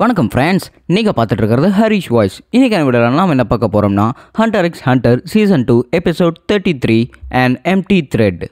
வணக்கம் ஃப்ரெண்ட்ஸ் நீங்கள் பார்த்துட்டு இருக்கிறது ஹரிஷ் வாய்ஸ் இன்றைக்கான விடலாம் நாம் என்ன பார்க்க போகிறோம்னா Hunter x Hunter season two episode thirty three and empty thread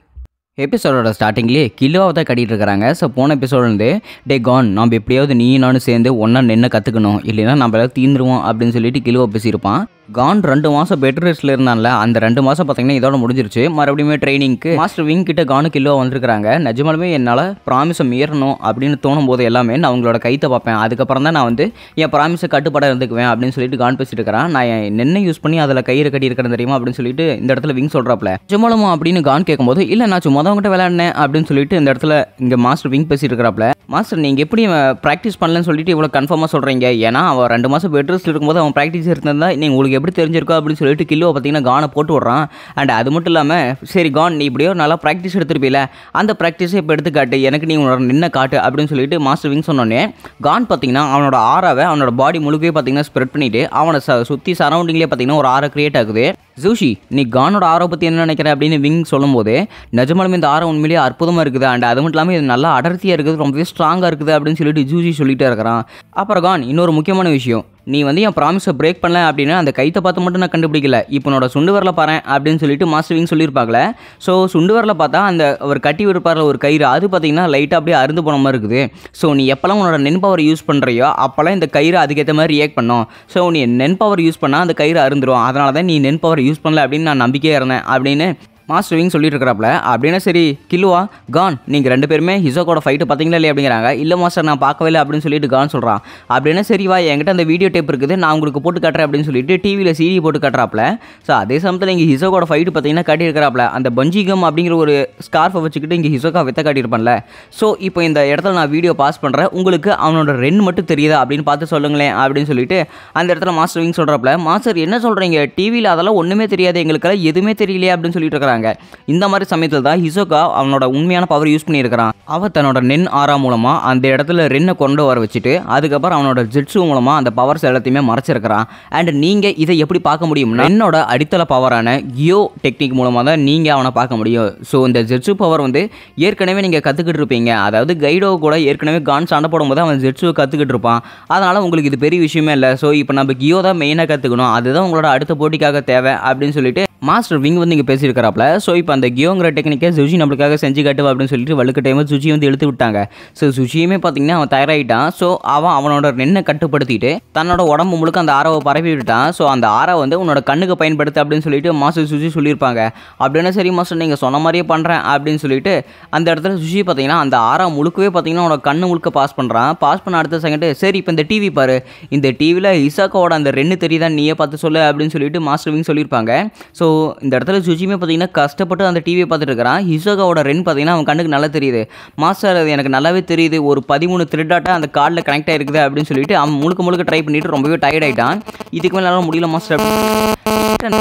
எபிசோடோட ஸ்டார்டிங்லேயே கிலோவாக தான் கட்டிகிட்டு இருக்கிறாங்க ஸோ போன எபிசோட்லேருந்து டே கான் நம்ம எப்படியாவது நீ நானும் சேர்ந்து ஒன்றா நின்று கற்றுக்கணும் இல்லைன்னா நம்ம எல்லாம் தீந்துருவோம் அப்படின்னு சொல்லிட்டு கிலோவை பேசியிருப்பான் கான் ரெண்டு மாதம் பெட் ரெஸ்ட்டில் இருந்தான்ல அந்த ரெண்டு மாதம் பார்த்தீங்கன்னா இதோட முடிஞ்சிருச்சு மறுபடியுமே ட்ரைனிங்க்கு மாஸ்டர் விங் கிட்ட கானுக்கு கிலோ வந்திருக்காங்க நிஜமாலுமே என்னால் ப்ராமிஸை மீறணும் அப்படின்னு தோணும் போது எல்லாமே நான் அவங்களோட கைத்தை பார்ப்பேன் அதுக்கப்புறம் தான் நான் வந்து என் ப்ராமிஸை கட்டுப்பாடாக இருந்துக்குவேன் அப்படின்னு சொல்லிட்டு கான் பேசிட்டு இருக்கிறேன் நான் என்ன யூஸ் பண்ணி அதில் கயிறு கட்டி இருக்கிறேன் தெரியுமா அப்படின்னு சொல்லிட்டு இந்த இடத்துல விங் சொல்கிறாப்ல நிஜமாலுமா அப்படின்னு கான் கேட்கும்போது இல்லை நான் சும்மா தான் அவங்ககிட்ட விளையாடினேன் அப்படின்னு சொல்லிட்டு இந்த இடத்துல இங்கே மாஸ்டர் விங் பேசிட்டு இருக்கிறாப்ல மாஸ்டர் நீங்கள் எப்படி பிராக்டிஸ் பண்ணலன்னு சொல்லிட்டு இவ்வளோ கன்ஃபார்மாக சொல்கிறீங்க ஏன்னா அவன் ரெண்டு மாதம் பெட் இருக்கும்போது அவன் பிராக்டிஸ் இருந்தால் நீங்கள் உங்களுக்கு உனக்கு எப்படி தெரிஞ்சிருக்கோ அப்படின்னு சொல்லிட்டு கில்லோ பார்த்தீங்கன்னா கானை போட்டு விட்றான் அண்ட் அது மட்டும் இல்லாமல் சரி கான் நீ இப்படியோ நல்லா ப்ராக்டிஸ் எடுத்துருப்பீல அந்த ப்ராக்டிஸை இப்போ எடுத்துக்காட்டு எனக்கு நீ உன்னோட நின்ன காட்டு அப்படின்னு சொல்லிட்டு மாஸ்டர் விங் சொன்னோன்னே கான் பார்த்தீங்கன்னா அவனோட ஆறாவை அவனோட பாடி முழுக்கவே பார்த்தீங்கன்னா ஸ்ப்ரெட் பண்ணிவிட்டு அவனை சுற்றி சரௌண்டிங்லேயே பார்த்தீங்கன்னா ஒரு ஆறை கிரியேட் ஆகுது ஜூஷி நீ கானோட ஆரோ பற்றி என்ன நினைக்கிற அப்படின்னு விங் சொல்லும்போது நிஜமாலுமே இந்த ஆரோ உண்மையிலேயே அற்புதமாக இருக்குது அண்ட் அது மட்டும் இல்லாமல் இது நல்லா அடர்த்தியாக இருக்குது ரொம்பவே ஸ்ட்ராங்காக இருக்குது அப்படின்னு சொல்லிட்டு ஜூஷி சொல்லிகிட்டே இருக்கிறான் அப்புறம் கான் இன்னொரு முக்கியமான விஷயம் நீ வந்து என் ப்ராமிஸை பிரேக் பண்ணல அப்படின்னா அந்த கைத்தை பார்த்து மட்டும் நான் கண்டுபிடிக்கல இப்போ என்னோட சுண்டு வரல பாறேன் அப்படின்னு சொல்லிட்டு மாஸ்டர் விங் சொல்லியிருப்பாங்களே ஸோ சுண்டு வரல பார்த்தா அந்த அவர் கட்டி விருப்பாரில் ஒரு கயிறு அது பார்த்தீங்கன்னா லைட்டாக அப்படியே அருந்து போன மாதிரி இருக்குது ஸோ நீ எப்போல்லாம் உன்னோட நென் பவர் யூஸ் பண்ணுறியோ அப்போல்லாம் இந்த கயிறு அதுக்கேற்ற மாதிரி ரியாக்ட் பண்ணும் ஸோ நீ நென் பவர் யூஸ் பண்ணால் அந்த கயிறு அருந்துடும் அதனால தான் நீ நென் பவர் யூஸ் பண்ணல அப்படின்னு நான் நம்பிக்கையாக இருந்தேன் அப்படின்னு மாஸ்டர் விங் சொல்லிட்டு இருக்கிறாப்ல அப்படின்னா சரி கில்லுவா கான் நீங்கள் ரெண்டு பேருமே ஹிசோக்கோட ஃபைட்டு பார்த்தீங்களா இல்லையா அப்படிங்கிறாங்க இல்லை மாஸ்டர் நான் பார்க்கவே இல்லை அப்படின்னு சொல்லிட்டு கான் சொல்கிறான் அப்படின்னா சரிவா என்கிட்ட அந்த வீடியோ டேப் இருக்குது நான் உங்களுக்கு போட்டு காட்டுறேன் அப்படின்னு சொல்லிட்டு டிவியில் சீடி போட்டு காட்டுறாப்ல ஸோ அதே சமயத்தில் இங்கே ஹிசோக்கோட ஃபைட்டு பார்த்தீங்கன்னா காட்டியிருக்கிறாப்ல அந்த பஞ்சிகம் அப்படிங்கிற ஒரு ஸ்கார்ஃபை வச்சுக்கிட்டு இங்கே ஹிசோக்கா வித்த காட்டியிருப்பான்ல ஸோ இப்போ இந்த இடத்துல நான் வீடியோ பாஸ் பண்ணுறேன் உங்களுக்கு அவனோட ரெண்டு மட்டும் தெரியுதா அப்படின்னு பார்த்து சொல்லுங்களேன் அப்படின்னு சொல்லிட்டு அந்த இடத்துல மாஸ்டர் விங் சொல்கிறப்பல மாஸ்டர் என்ன சொல்கிறீங்க டிவியில் அதெல்லாம் ஒன்றுமே தெரியாது எங்களுக்கெல்லாம் எதுவுமே தெரியலையே அப்படின்னு சொல்லிட்டு பண்ணுறாங்க இந்த மாதிரி சமயத்தில் தான் ஹிசோகா அவனோட உண்மையான பவர் யூஸ் பண்ணியிருக்கிறான் அவன் தன்னோட நென் ஆரா மூலமாக அந்த இடத்துல ரென்னை கொண்டு வர வச்சுட்டு அதுக்கப்புறம் அவனோட ஜெட்ஸு மூலமாக அந்த பவர்ஸ் எல்லாத்தையுமே மறைச்சிருக்கிறான் அண்ட் நீங்கள் இதை எப்படி பார்க்க முடியும்னா என்னோட அடித்தள பவரான கியோ டெக்னிக் மூலமாக தான் நீங்கள் அவனை பார்க்க முடியும் ஸோ இந்த ஜெட்ஸு பவர் வந்து ஏற்கனவே நீங்கள் கற்றுக்கிட்டு இருப்பீங்க அதாவது கைடோ கூட ஏற்கனவே கான் சண்டை போடும்போது அவன் ஜெட்ஸுவை கற்றுக்கிட்டு இருப்பான் அதனால் உங்களுக்கு இது பெரிய விஷயமே இல்லை ஸோ இப்போ நம்ம கியோ தான் மெயினாக கற்றுக்கணும் அதுதான் உங்களோட அடுத்த போட்டிக்காக தேவை அப்படின்னு சொல்லிட்டு மாஸ்டர் விங் வந்து இங்கே பேசியிருக்கிறாப்ல ஸோ இப்போ அந்த கியோங்கிற டெக்னிக்கை சுஜி நம்மளுக்காக செஞ்சு காட்டுவா அப்படின்னு சொல்லிட்டு வழுக்க டைம் சுஜி வந்து எழுத்து விட்டாங்க ஸோ சுஜியுமே பார்த்தீங்கன்னா அவன் தயாராகிட்டான் ஸோ அவன் அவனோட நின்ன கட்டுப்படுத்திட்டு தன்னோட உடம்பு முழுக்க அந்த ஆரவை பரவி விட்டான் ஸோ அந்த ஆரை வந்து உன்னோட கண்ணுக்கு பயன்படுத்து அப்படின்னு சொல்லிட்டு மாஸ்டர் சுஜி சொல்லியிருப்பாங்க அப்படின்னா சரி மாஸ்டர் நீங்கள் சொன்ன மாதிரியே பண்ணுறேன் அப்படின்னு சொல்லிட்டு அந்த இடத்துல சுஜி பார்த்தீங்கன்னா அந்த ஆரா முழுக்கவே பார்த்தீங்கன்னா அவனோட கண்ணு முழுக்க பாஸ் பண்ணுறான் பாஸ் பண்ண அடுத்த செகண்டு சரி இப்போ இந்த டிவி பாரு இந்த டிவியில் இசாக்கோட அந்த ரெண்டு தெரியுதான் நீயே பார்த்து சொல்லு அப்படின்னு சொல்லிட்டு மாஸ்டர் விங் சொல்லியிருப்பாங்க ஸோ ஸோ இந்த இடத்துல சுஜிமே பார்த்தீங்கன்னா கஷ்டப்பட்டு அந்த டிவியை பார்த்துட்டு இருக்கிறான் ஹிசோகாவோட ரென் பார்த்தீங்கன்னா அவன் கண்ணுக்கு நல்லா தெரியுது மாஸ்டர் அது எனக்கு நல்லாவே தெரியுது ஒரு பதிமூணு த்ரெட்டாட்டா அந்த கார்டில் கனெக்ட் ஆகிருக்குது அப்படின்னு சொல்லிட்டு அவன் முழுக்க முழுக்க ட்ரை பண்ணிட்டு ரொம்பவே டயர்ட் ஆகிட்டான் இதுக்கு மேலே முடியல மாஸ்டர் இருக்குது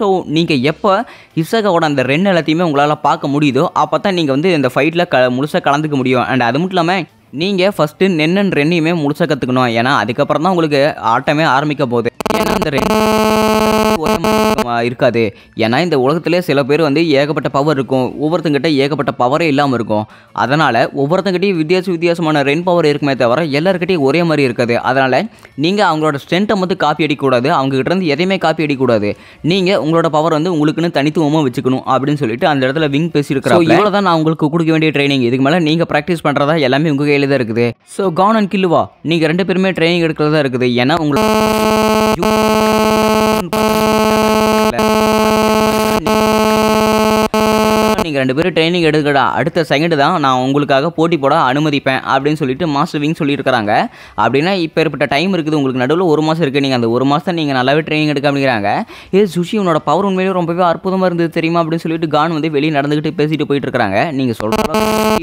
ஸோ நீங்கள் எப்போ ஹிசகாவோட அந்த ரெண்டு எல்லாத்தையுமே உங்களால் பார்க்க முடியுதோ அப்போ தான் நீங்கள் வந்து இந்த ஃபைட்டில் க முழுசாக கலந்துக்க முடியும் அண்ட் அது மட்டும் இல்லாமல் நீங்கள் ஃபஸ்ட்டு நென்னன் ரெண்டையுமே முழுசாக கற்றுக்கணும் ஏன்னா அதுக்கப்புறம் தான் உங்களுக்கு ஆட்டமே ஆரம்பிக்க போகுது ஏன்னா இருக்காது ஏன்னா இந்த உலகத்திலே சில பேர் வந்து ஏகப்பட்ட பவர் இருக்கும் ஒவ்வொருத்தங்கிட்ட ஏகப்பட்ட பவரே இல்லாமல் இருக்கும் அதனால் ஒவ்வொருத்தங்கிட்டையும் வித்தியாச வித்தியாசமான ரென் பவர் இருக்குமே தவிர எல்லாருக்கிட்டையும் ஒரே மாதிரி இருக்காது அதனால் நீங்கள் அவங்களோட ஸ்ட்ரென்த்தை மட்டும் காப்பி அடிக்கக்கூடாது அவங்ககிட்ட இருந்து எதையுமே காப்பி அடிக்கக்கூடாது நீங்கள் உங்களோட பவர் வந்து உங்களுக்குன்னு தனித்துவமாக வச்சுக்கணும் அப்படின்னு சொல்லிட்டு அந்த இடத்துல விங் பேசியிருக்கிறோம் இவ்வளோ தான் நான் உங்களுக்கு கொடுக்க வேண்டிய ட்ரைனிங் இதுக்கு மேலே நீங்கள் ப்ராக்டிஸ் பண்ணுறதா எல்லாமே உங்கள் கையில் தான் இருக்குது ஸோ கவுன் அண்ட் கில்லுவா நீங்கள் ரெண்டு பேருமே ட்ரைனிங் எடுக்கிறதா இருக்குது ஏன்னா உங்களுக்கு நீங்கள் ரெண்டு பேரும் ட்ரைனிங் எடுக்கடா அடுத்த செகண்ட் தான் நான் உங்களுக்காக போட்டி போட அனுமதிப்பேன் அப்படின்னு சொல்லிட்டு மாஸ்டர் விங் சொல்லியிருக்கிறாங்க அப்படின்னா இப்போ ஏற்பட்ட டைம் இருக்குது உங்களுக்கு நடுவில் ஒரு மாதம் இருக்குது நீங்கள் அந்த ஒரு மாதம் நீங்கள் நல்லாவே ட்ரைனிங் எடுக்க அப்படிங்கிறாங்க இது சுஷி உன்னோட பவர் உண்மையிலே ரொம்பவே அற்புதமாக இருந்தது தெரியுமா அப்படின்னு சொல்லிட்டு கான் வந்து வெளியே நடந்துக்கிட்டு பேசிட்டு போயிட்டு இருக்கிறாங்க நீங்கள் சொல்கிற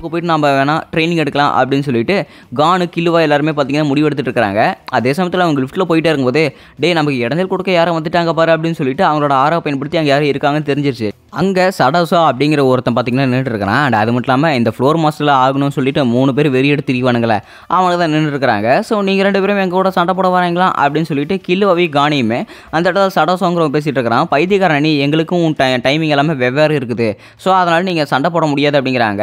அங்கே போயிட்டு நம்ம வேணால் ட்ரைனிங் எடுக்கலாம் அப்படின்னு சொல்லிட்டு கானு கிலுவா எல்லாருமே பார்த்தீங்கன்னா முடிவு எடுத்துகிட்டு அதே சமயத்தில் அவங்க லிஃப்ட்டில் போயிட்டே இருக்கும்போது டே நமக்கு இடஞ்சல் கொடுக்க யாரும் வந்துட்டாங்க பாரு அப்படின்னு சொல்லிட்டு அவங்களோட ஆரோ பயன்படுத்தி அங்கே யாரும் இருக்காங்கன்னு தெரிஞ்சிருச்சு அங்கே சடோசா அப்படிங்கிற ஒருத்தன் பார்த்தீங்கன்னா நின்றுட்டுருக்கிறான் அண்ட் அது மட்டும் இல்லாமல் இந்த ஃப்ளோர் மாஸ்டரில் ஆகணும்னு சொல்லிட்டு மூணு பேர் வெறி எடுத்து திரிவானுங்களே அவங்க தான் நின்றுட்டுருக்காங்க ஸோ நீங்கள் ரெண்டு பேரும் எங்கள் கூட சண்டை போட வராங்களா அப்படின்னு சொல்லிட்டு கில்லுவவி காணியுமே அந்த இடத்துல சடோசாங்கிறவங்க பேசிகிட்டு இருக்கிறான் பைத்தியக்காரணி எங்களுக்கும் டை டைமிங் எல்லாமே வெவ்வேறு இருக்குது ஸோ அதனால் நீங்கள் சண்டை போட முடியாது அப்படிங்கிறாங்க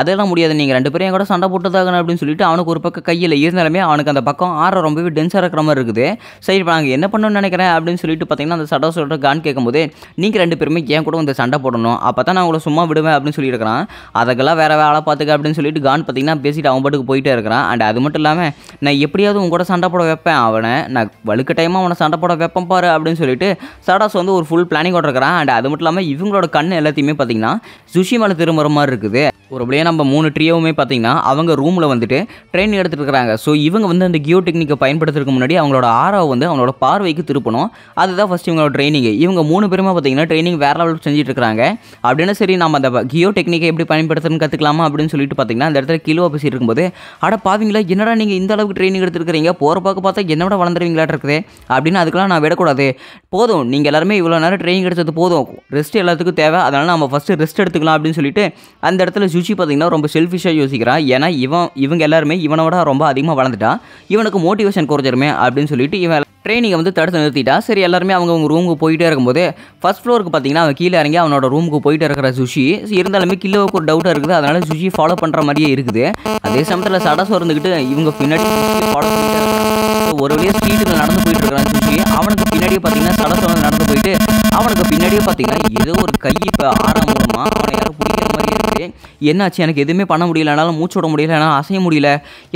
அதெல்லாம் முடியாது நீங்கள் ரெண்டு பேரும் என் கூட சண்டை போட்டதாக அப்படின்னு சொல்லிட்டு அவனுக்கு ஒரு பக்கம் கையில் இருந்தாலுமே அவனுக்கு அந்த பக்கம் ஆறு ரொம்பவே டென்ஸாக இருக்கிற மாதிரி இருக்குது சரி இப்போ நாங்கள் என்ன பண்ணணும்னு நினைக்கிறேன் அப்படின்னு சொல்லிட்டு பார்த்தீங்கன்னா அந்த சடசோட கான் கேட்கும்போது நீங்கள் ரெண்டு பேருமே என் கூட இந்த சண்டை சண்டை போடணும் அப்போ தான் நான் உங்களை சும்மா விடுவேன் அப்படின்னு சொல்லியிருக்கிறான் அதுக்கெல்லாம் வேறு வேலை பார்த்துக்க அப்படின்னு சொல்லிட்டு கான் பார்த்தீங்கன்னா பேசிட்டு அவன் பாட்டுக்கு போயிட்டே இருக்கிறான் அண்ட் அது மட்டும் இல்லாமல் நான் எப்படியாவது உங்க கூட சண்டை போட வைப்பேன் அவனை நான் வழுக்க டைமாக அவனை சண்டை போட வைப்பேன் பாரு அப்படின்னு சொல்லிட்டு சடாஸ் வந்து ஒரு ஃபுல் பிளானிங் இருக்கிறான் அண்ட் அது மட்டும் இல்லாமல் இவங்களோட கண் எல்லாத்தையுமே பார்த்தீங்கன்னா சுஷி மலை திரும்புற மாதிரி இருக்குது ஒரு அப்படியே நம்ம மூணு ட்ரியோவுமே பார்த்தீங்கன்னா அவங்க ரூமில் வந்துட்டு ட்ரெயின் எடுத்துகிட்டு இருக்கிறாங்க ஸோ இவங்க வந்து அந்த கியோ டெக்னிக்கை பயன்படுத்துறதுக்கு முன்னாடி அவங்களோட ஆராவை வந்து அவங்களோட பார்வைக்கு திருப்பணும் அதுதான் ஃபஸ்ட் இவங்களோட ட்ரைனிங் இவங்க மூணு பேருமே பார்த்தீங்கன்னா ட்ரைனிங் வேறு லெவலுக்கு செஞ்சுட்டு கொடுத்துருக்குறாங்க அப்படின்னா சரி நம்ம அந்த கியோ டெக்னிக்கை எப்படி பயன்படுத்துறதுன்னு கற்றுக்கலாமா அப்படின்னு சொல்லிட்டு பார்த்தீங்கன்னா அந்த இடத்துல கிலோ பேசிட்டு இருக்கும்போது அட பாவீங்களா என்னடா நீங்கள் இந்த அளவுக்கு ட்ரைனிங் எடுத்துருக்கிறீங்க போகிற பார்க்க பார்த்தா என்னோட வளர்ந்துருவீங்களா இருக்குது அப்படின்னு அதுக்கெல்லாம் நான் விடக்கூடாது போதும் நீங்கள் எல்லாருமே இவ்வளோ நேரம் ட்ரைனிங் எடுத்தது போதும் ரெஸ்ட் எல்லாத்துக்கும் தேவை அதனால் நம்ம ஃபஸ்ட்டு ரெஸ்ட் எடுத்துக்கலாம் அப்படின்னு சொல்லிட்டு அந்த இடத்துல சுச்சி பார்த்திங்கன்னா ரொம்ப செல்ஃபிஷாக யோசிக்கிறான் ஏன்னா இவன் இவங்க எல்லாருமே இவனோட ரொம்ப அதிகமாக வளர்ந்துட்டான் இவனுக்கு மோட்டிவேஷன் குறைஞ்சிருமே அப்படின்னு சொல்லிட்டு இவன் ட்ரெயினிங்கை வந்து தடுத்து நிறுத்திட்டா சரி எல்லாருமே அவங்க அவங்க ரூமுக்கு போயிட்டே இருக்கும்போது ஃபஸ்ட் ஃப்ளோருக்கு பார்த்தீங்கன்னா அவன் கீழே இறங்கி அவனோட ரூமுக்கு போயிட்டு இருக்கிற சுஷி இருந்தாலுமே கில்லோவுக்கு ஒரு டவுட்டாக இருக்குது அதனால் சுஷி ஃபாலோ பண்ணுற மாதிரியே இருக்குது அதே சமயத்தில் சட சோர்ந்துக்கிட்டு இவங்க பின்னாடி ஃபாலோ பண்ணிட்டு ஒரு வழியாக ஸ்பீடில் நடந்து போயிட்டு இருக்கிறான் சுஷி அவனுக்கு பின்னாடியே பார்த்தீங்கன்னா சட வந்து நடந்து போயிட்டு அவனுக்கு பின்னாடியே பார்த்தீங்கன்னா ஏதோ ஒரு கை இப்போ ஆறாம் மூலமாக அவனை யாரும் பிடிக்க என்னாச்சு எனக்கு எதுவுமே பண்ண முடியல என்னால் மூச்சு விட முடியல என்னால் அசைய முடியல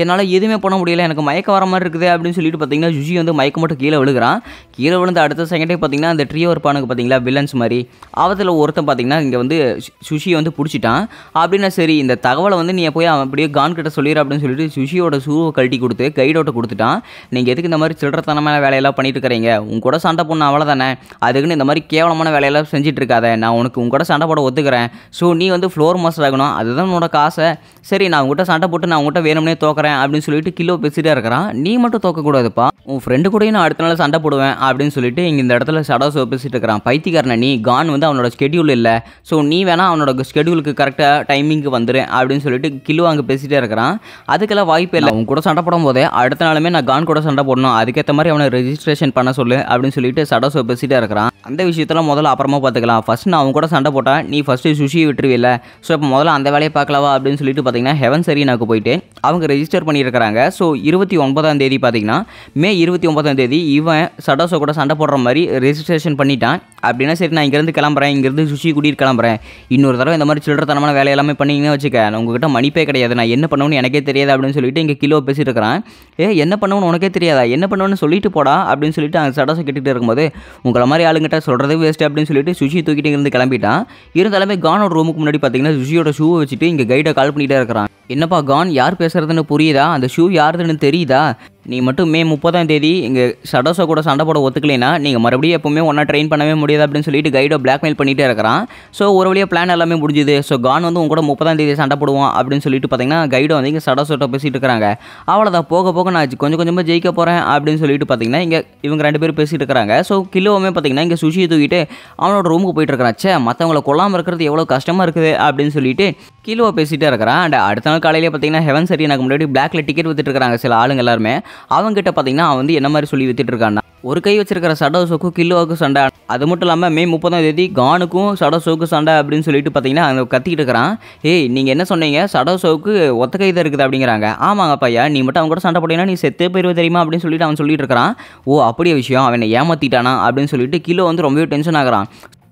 என்னால் எதுவுமே பண்ண முடியல எனக்கு மயக்க வர மாதிரி இருக்குது அப்படின்னு சொல்லிட்டு பார்த்தீங்கன்னா ஜுஜி வந்து மயக்க மட்டும் கீழே விழுகிறான் கீழே விழுந்த அடுத்த செகண்டே பார்த்தீங்கன்னா அந்த ட்ரியோ இருப்பானுங்க பார்த்தீங்களா வில்லன்ஸ் மாதிரி அவத்தில் ஒருத்தன் பார்த்தீங்கன்னா இங்கே வந்து சுஷியை வந்து பிடிச்சிட்டான் அப்படின்னா சரி இந்த தகவலை வந்து நீ போய் அவன் அப்படியே கான் கிட்ட சொல்லிடு அப்படின்னு சொல்லிட்டு சுஷியோட சூவை கழட்டி கொடுத்து கைடோட்டை கொடுத்துட்டான் நீங்கள் எதுக்கு இந்த மாதிரி சில்லறத்தனமான வேலையெல்லாம் பண்ணிட்டு இருக்கிறீங்க உங்க கூட சண்டை பொண்ணு தானே அதுக்குன்னு இந்த மாதிரி கேவலமான வேலையெல்லாம் செஞ்சுட்டு இருக்காத நான் உனக்கு உங்க கூட சண்டை போட ஒத்துக்கிறேன் ஸோ நீ வந்து ஃப்ளோர் மாஸ்டர் ஆகணும் அதுதான் உன்னோட காசை சரி நான் உங்ககிட்ட சண்டை போட்டு நான் உங்ககிட்ட வேணும்னே தோக்குறேன் அப்படின்னு சொல்லிட்டு கிலோ பேசிட்டே இருக்கிறான் நீ மட்டும் தோக்கக்கூடாதுப்பா உன் ஃப்ரெண்டு கூடயும் நான் அடுத்த நாள் சண்டை போடுவேன் அப்படின்னு சொல்லிட்டு இங்கே இந்த இடத்துல சடாஸ் ஒப்பிச்சுட்டு இருக்கிறான் பைத்திகாரனை நீ கான் வந்து அவனோட ஸ்கெடியூல் இல்லை ஸோ நீ வேணால் அவனோட ஸ்கெடியூலுக்கு கரெக்டாக டைமிங்க்கு வந்துரு அப்படின்னு சொல்லிட்டு கிலு அங்கே பேசிகிட்டே இருக்கிறான் அதுக்கெல்லாம் வாய்ப்பே இல்லை அவன் கூட சண்டை போடும் போதே அடுத்த நாளுமே நான் கான் கூட சண்டை போடணும் அதுக்கேற்ற மாதிரி அவனை ரெஜிஸ்ட்ரேஷன் பண்ண சொல்லு அப்படின்னு சொல்லிட்டு சடாஸ் பேசிகிட்டே இருக்கிறான் அந்த விஷயத்தில் முதல்ல அப்புறமா பார்த்துக்கலாம் ஃபஸ்ட் நான் அவன் கூட சண்டை போட்டால் நீ ஃபஸ்ட்டு சுஷியை விட்டுருவில்ல ஸோ இப்போ முதல்ல அந்த வேலையை பார்க்கலவா அப்படின்னு சொல்லிட்டு பார்த்தீங்கன்னா ஹெவன் சரியனாக்கு போயிட்டு அவங்க ரெஜிஸ்டர் பண்ணியிருக்கிறாங்க ஸோ இருபத்தி ஒன்பதாம் தேதி பார்த்தீங்கன்னா மே இருபத்தி ஒன்பதாம் தேதி இவன் சடாஸ் கூட சண்டை போடுற மாதிரி ரெஜிஸ்ட்ரேஷன் பண்ணிட்டான் அப்படின்னா சரி நான் இங்கேருந்து கிளம்புறேன் இங்கேருந்து சுஷி கூட்டிட்டு கிளம்புறேன் இன்னொரு தடவை இந்த மாதிரி சில்லறத்தனமான வேலை எல்லாமே பண்ணிங்கன்னு வச்சுக்க நான் உங்ககிட்ட மணிப்பே கிடையாது நான் என்ன பண்ணணும்னு எனக்கே தெரியாது அப்படின்னு சொல்லிட்டு இங்கே கிலோ பேசிட்டு இருக்கிறேன் ஏ என்ன பண்ணணும்னு உனக்கே தெரியாதா என்ன பண்ணணும்னு சொல்லிட்டு போடா அப்படின்னு சொல்லிட்டு அங்கே சடாசம் கேட்டுகிட்டு இருக்கும்போது உங்களை மாதிரி ஆளுங்கிட்ட சொல்கிறது வேஸ்ட் அப்படின்னு சொல்லிட்டு சுஷி தூக்கிட்டு இங்கேருந்து கிளம்பிட்டான் இருந்தாலுமே கானோட ரூமுக்கு முன்னாடி பார்த்தீங்கன்னா சுஷியோட ஷூவை வச்சுட்டு இங்கே கைடை கால் பண்ணிகிட்டே இருக்கிறான் என்னப்பா கான் யார் பேசுகிறதுன்னு புரியுதா அந்த ஷூ யாருதுன்னு தெரியுதா நீ மட்டும் மே முப்பதாம் தேதி இங்கே சடோசா கூட சண்டை போட ஒத்துக்கலைன்னா நீங்கள் மறுபடியும் எப்போவுமே ஒன்றா ட்ரெயின் பண்ணவே முடியாது முடியாது அப்படின்னு சொல்லிட்டு கைடோ பிளாக்மெயில் பண்ணிகிட்டே இருக்கிறான் ஸோ ஒரு வழியாக பிளான் எல்லாமே முடிஞ்சுது ஸோ கான் வந்து உங்க கூட முப்பதாம் தேதி சண்டை போடுவோம் அப்படின்னு சொல்லிட்டு பார்த்தீங்கன்னா கைடோ வந்து இங்கே சட சொட்ட பேசிகிட்டு இருக்கிறாங்க அவ்வளோதான் போக போக நான் கொஞ்சம் கொஞ்சமாக ஜெயிக்க போகிறேன் அப்படின்னு சொல்லிட்டு பார்த்தீங்கன்னா இங்கே இவங்க ரெண்டு பேரும் பேசிகிட்டு இருக்கிறாங்க ஸோ கிலோவுமே பார்த்தீங்கன்னா இங்கே சுஷியை தூக்கிட்டு அவனோட ரூமுக்கு போயிட்டு இருக்கிறான் சே மற்றவங்களை கொல்லாமல் இருக்கிறது எவ்வளோ கஷ்டமாக இருக்குது அப்படின்னு சொல்லிட்டு கிலோ பேசிகிட்டே இருக்கிறான் அண்ட் அடுத்த நாள் காலையில் பார்த்தீங்கன்னா ஹெவன் சரி எனக்கு முன்னாடி பிளாக்ல டிக்கெட் வித்துட்டு இருக்கிறாங்க சில ஆளுங்க எல்லாருமே அவங்ககிட்ட பார்த்தீங்கன்னா அவன் வந்து என்ன மாதிரி சொல்லி வித்துட்டு இருக்காங்க ஒரு கை வச்சிருக்கிற சடோசோக்கும் கில்லோவுக்கு சண்டை அது மட்டும் இல்லாமல் மே முப்பதாம் தேதி கானுக்கும் சடோசோக்கு சண்டை அப்படின்னு சொல்லிட்டு பார்த்தீங்கன்னா அங்கே கத்திக்கிட்டு இருக்கிறான் ஏய் நீங்கள் என்ன சொன்னீங்க சடோசோக்கு ஒத்த கை தான் இருக்குது அப்படிங்கிறாங்க ஆமாங்க பையா நீ மட்டும் அவங்க கூட சண்டை போட்டீங்கன்னா நீ செத்தே போயிருவே தெரியுமா அப்படின்னு சொல்லிட்டு அவன் சொல்லிட்டு இருக்கிறான் ஓ அப்படியே விஷயம் அவனை ஏமாத்திட்டானா அப்படின்னு சொல்லிட்டு கிலோ வந்து ரொம்பவே டென்ஷன் ஆகிறான்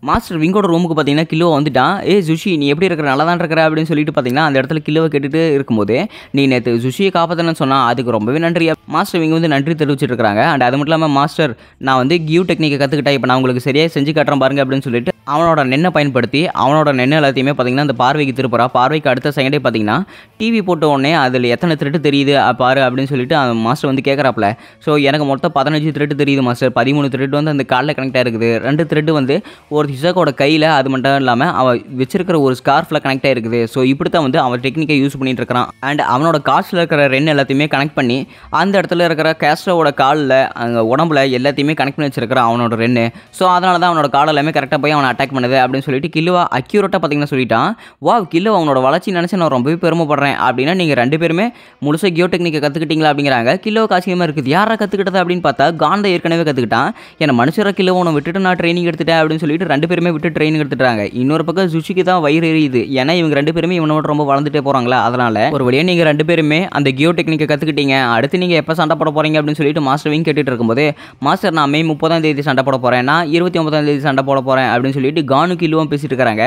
மாஸ்டர் விங்கோட ரூமுக்கு பார்த்தீங்கன்னா கிலோ வந்துட்டான் ஏ ஜுஷி நீ எப்படி இருக்கிற நல்லா தான் இருக்கிற அப்படின்னு சொல்லிட்டு பார்த்தீங்கன்னா அந்த இடத்துல கிலோவை கேட்டுட்டு இருக்கும்போது நீ நேற்று ஜுஷியை காப்பாற்றணும்னு சொன்னால் அதுக்கு ரொம்பவே நன்றி மாஸ்டர் விங்க வந்து நன்றி தெரிவிச்சிட்டு இருக்காங்க அண்ட் அது மட்டும் இல்லாமல் மாஸ்டர் நான் வந்து கியூ டெக்னிக்கை கற்றுக்கிட்டேன் இப்போ நான் உங்களுக்கு சரியாக செஞ்சு காட்டுறேன் பாருங்க அப்படின்னு சொல்லிட்டு அவனோட நெண்ணை பயன்படுத்தி அவனோட நெண்ணை எல்லாத்தையுமே பார்த்திங்கன்னா அந்த பார்வைக்கு திருப்புறா பார்வைக்கு அடுத்த செகண்டே பார்த்திங்கன்னா டிவி போட்ட உடனே அதில் எத்தனை திருட்டு தெரியுது பாரு அப்படின்னு சொல்லிட்டு அந்த மாஸ்டர் வந்து கேட்குறாப்புல ஸோ எனக்கு மொத்தம் பதினஞ்சு திருட்டு தெரியுது மாஸ்டர் பதிமூணு திருட்டு வந்து அந்த காலில் கனெக்ட் ஆகிருக்குது ரெண்டு திருட்டு வந்து ஒரு ஹிசாக்கோட கையில் அது மட்டும் இல்லாமல் அவன் வச்சிருக்கிற ஒரு ஸ்கார்ஃபில் கனெக்ட் ஆகிருக்குது ஸோ இப்படி தான் வந்து அவன் டெக்னிக்கை யூஸ் பண்ணிட்டு இருக்கிறான் அண்ட் அவனோட காசில் இருக்கிற ரென் எல்லாத்தையுமே கனெக்ட் பண்ணி அந்த இடத்துல இருக்கிற கேஸ்ட்ரோவோட காலில் அங்கே உடம்புல எல்லாத்தையுமே கனெக்ட் பண்ணி வச்சிருக்கிறான் அவனோட ரென்னு ஸோ அதனால தான் அவனோட கால் எல்லாமே கரெக்டாக போய் அவனை அட்டாக் பண்ணுது அப்படின்னு சொல்லிட்டு கில்லுவா அக்யூரேட்டாக பார்த்தீங்கன்னா சொல்லிட்டான் வா கில்லு அவனோட வளர்ச்சி நினச்சி நான் ரொம்பவே பெருமைப்படுறேன் அப்படின்னா நீங்கள் ரெண்டு பேருமே முழுசாக கியோ டெக்னிக்கை கற்றுக்கிட்டீங்களா அப்படிங்கிறாங்க கிலோ காசியமாக இருக்குது யாரை கற்றுக்கிட்டது அப்படின்னு பார்த்தா காந்த ஏற்கனவே கற்றுக்கிட்டான் ஏன்னா மனுஷரை கிலோ உன்னை விட்டுட்டு நான் ட்ரைனிங் எடுத்துட்டேன் அப்படின்னு சொல்லிட்டு ரெண்டு ரெண்டு பேருமே விட்டு ட்ரெயின் எடுத்துட்டாங்க இன்னொரு பக்கம் சுஷிக்கு தான் வயிறு எரியுது ஏன்னா இவங்க ரெண்டு பேருமே இவனோட ரொம்ப வளர்ந்துட்டே போறாங்களா அதனால் ஒரு வழியாக நீங்கள் ரெண்டு பேருமே அந்த கியோ டெக்னிக்கை கற்றுக்கிட்டீங்க அடுத்து நீங்கள் எப்போ சண்டை போட போறீங்க அப்படின்னு சொல்லிட்டு வீங்க கேட்டுட்டு இருக்கும்போது மாஸ்டர் நான் மே முப்பதாம் தேதி சண்டை போட போகிறேன் நான் இருபத்தி ஒன்பதாம் தேதி சண்டை போட போகிறேன் அப்படின்னு சொல்லிட்டு கானுக்கு இல்லுவோம் பேசிட்டு இருக்காங்க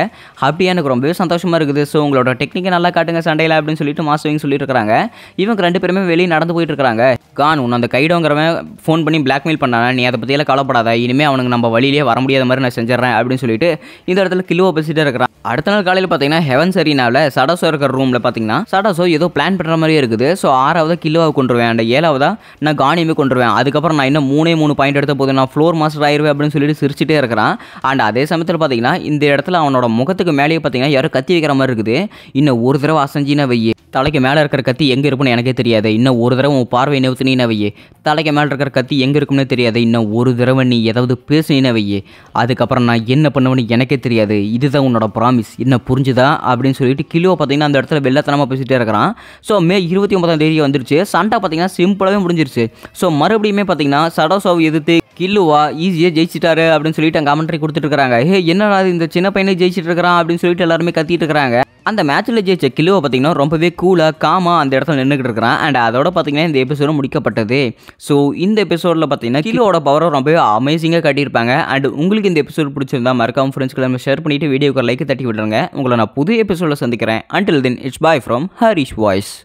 அப்படியே எனக்கு ரொம்பவே சந்தோஷமா இருக்குது ஸோ உங்களோட டெக்னிக்கை நல்லா காட்டுங்க சண்டையில அப்படின்னு சொல்லிட்டு மாஸ்டரிங் சொல்லிட்டு இருக்காங்க இவங்க ரெண்டு பேருமே வெளியே நடந்து போயிட்டு இருக்காங்க கான் உன் அந்த கைடோங்கிறவன் ஃபோன் பண்ணி பிளாக்மெயில் பண்ணானா நீ அதை பத்தியெல்லாம் கவலைப்படாத இனிமேல் அவனுக்கு நம்ம வழியிலே வர முடியாத மாதிரி நான் செஞ்சிடறேன் அப்படின்னு சொல்லிட்டு இந்த இடத்துல கிலோ பேசிகிட்டே இருக்கிறான் அடுத்த நாள் காலையில் பார்த்தீங்கன்னா ஹெவன் சரீனாவில் சடாசோ இருக்கிற ரூமில் பார்த்தீங்கன்னா சடாசோ ஏதோ பிளான் பண்ணுற மாதிரியே இருக்குது ஸோ ஆறாவது கிலோவை கொண்டுருவேன் அண்ட் ஏழாவதா நான் காணியமே கொண்டுருவேன் அதுக்கப்புறம் நான் இன்னும் மூணே மூணு பாயிண்ட் எடுத்த போது நான் ஃப்ளோர் மாஸ்டர் ஆயிடுவேன் அப்படின்னு சொல்லிட்டு சிரிச்சிட்டே இருக்கிறான் அண்ட் அதே சமயத்தில் பார்த்தீங்கன்னா இந்த இடத்துல அவனோட முகத்துக்கு மேலேயே பார்த்தீங்கன்னா யாரும் கத்தி வைக்கிற மாதிரி இருக்குது இன்னும் ஒரு தடவை அசஞ்சினா வையே தலைக்கு மேலே இருக்கிற கத்தி எங்கே இருக்குன்னு எனக்கே தெரியாது இன்னும் ஒரு தடவை உன் பார்வை நிறுத்தினா வையே தலைக்கு மேலே இருக்கிற கத்தி எங்கே இருக்கும்னு தெரியாது இன்னும் ஒரு தடவை நீ ஏதாவது பேசினா வையே அதுக்கப்புறம் நான் என்ன பண்ணுவேன்னு எனக்கே தெரியாது இதுதான் உன்னோட ப்ராமிஸ் ப்ராமிஸ் என்ன புரிஞ்சுதா அப்படின்னு சொல்லிட்டு கிலோ பார்த்தீங்கன்னா அந்த இடத்துல வெள்ளத்தனமாக பேசிகிட்டே இருக்கிறான் ஸோ மே இருபத்தி ஒன்பதாம் தேதி வந்துருச்சு சண்டை பார்த்தீங்கன்னா சிம்பிளாகவே முடிஞ்சிருச்சு ஸோ மறுபடியுமே பார்த்தீங்கன்னா சடோசோவை எதிர்த்து கில்லுவா ஈஸியாக ஜெயிச்சிட்டாரு அப்படின்னு சொல்லிட்டு கமெண்ட்ரி கொடுத்துட்டு இருக்காங்க ஹே என்னடா இந்த சின்ன பையனே ஜெயிச்சிட்டு இருக்கிறான் அப்படின்னு சொல்லிட்டு எல்லாருமே கத்திட்டு இருக்கிறாங்க அந்த மேட்ச்சில் ஜெயிச்ச கிலோவை பார்த்தீங்கன்னா ரொம்பவே கூலாக காமாக அந்த இடத்துல நின்றுக்கிட்டு இருக்கிறான் அண்ட் அதோட பார்த்தீங்கன்னா இந்த எபிசோடு முடிக்கப்பட்டது ஸோ இந்த எபிசோடில் பார்த்தீங்கன்னா கிலோட பவரை ரொம்பவே அமேசிங்காக கட்டியிருப்பாங்க அண்ட் உங்களுக்கு இந்த எபிசோட் பிடிச்சிருந்தா மறக்காம ஃப்ரெண்ட்ஸ்க்கு நம்ம ஷேர் பண்ணிவிட்டு வீடியோக்கு லைக் தட்டி விடுறேங்க உங்களை நான் புது எபிசோடில் சந்திக்கிறேன் until then it's bye from Harish voice